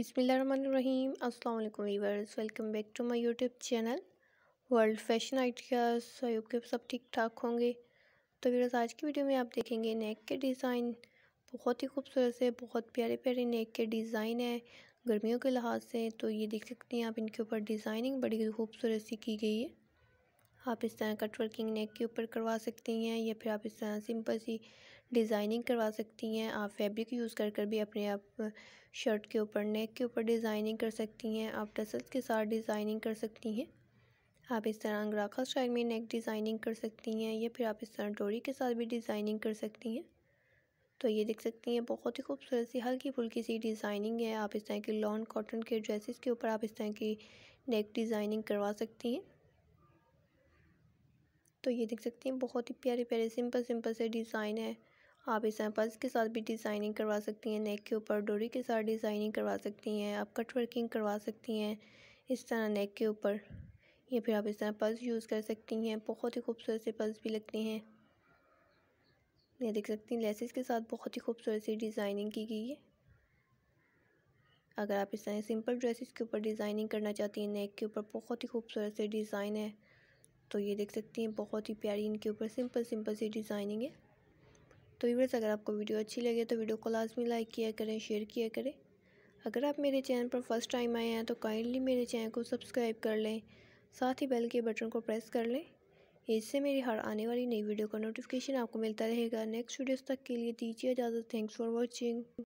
बिसमीम अल्लाम viewers welcome back to my YouTube channel world fashion ideas सहयोग के सब ठीक ठाक होंगे तो वीवर्स आज की वीडियो में आप देखेंगे नेक के डिज़ाइन बहुत ही खूबसूरत से बहुत प्यारे प्यारे नेक के डिज़ाइन है गर्मियों के लिहाज से तो ये देख सकते हैं आप इनके ऊपर डिज़ाइनिंग बड़ी खूबसूरत सी की गई है आप इस तरह कट वर्किंग नेक के ऊपर करवा सकती हैं या फिर आप इस तरह सिंपल सी डिज़ाइनिंग करवा सकती हैं आप फैब्रिक यूज़ कर कर भी अपने आप शर्ट के ऊपर नेक के ऊपर डिज़ाइनिंग कर सकती हैं आप टसल्स के साथ डिज़ाइनिंग कर सकती हैं आप इस तरह अंगराखा स्टाइल में नेक डिज़ाइनिंग कर सकती हैं या फिर आप इस तरह डोरी के साथ भी डिज़ाइनिंग कर सकती हैं तो ये देख सकती हैं बहुत ही खूबसूरत सी हल्की फुल्की सी डिज़ाइनिंग है आप इस तरह की लॉन्ग कॉटन के ड्रेसेस के ऊपर आप इस तरह की नेक डिज़ाइनिंग करवा सकती हैं तो ये देख सकते हैं बहुत ही प्यारे प्यारे सिंपल सिंपल से डिज़ाइन है आप इस पर्स के साथ भी डिज़ाइनिंग करवा सकती हैं नेक के ऊपर डोरी के साथ डिज़ाइनिंग करवा सकती हैं आप कट वर्किंग करवा सकती हैं इस तरह नेक के ऊपर या फिर आप इस तरह पल्स यूज़ कर सकती हैं बहुत ही खूबसूरत से पल्स भी लगते हैं ये देख सकती हैं लेसेस के साथ बहुत ही खूबसूरत सी डिज़ाइनिंग की गई है अगर आप इस तरह सिंपल ड्रेसेस के ऊपर डिज़ाइनिंग करना चाहती हैं नेक के ऊपर बहुत ही खूबसूरत से डिज़ाइन है तो ये देख सकती हैं बहुत ही प्यारी इनके ऊपर सिंपल सिंपल सी डिज़ाइनिंग है तो वीवर्स अगर आपको वीडियो अच्छी लगे तो वीडियो को लाजमी लाइक किया करें शेयर किया करें अगर आप मेरे चैनल पर फर्स्ट टाइम आए हैं तो काइंडली मेरे चैनल को सब्सक्राइब कर लें साथ ही बेल के बटन को प्रेस कर लें इससे मेरी हर आने वाली नई वीडियो का नोटिफिकेशन आपको मिलता रहेगा नेक्स्ट वीडियोस तक के लिए दीजिए इजाज़त थैंक्स फॉर वॉचिंग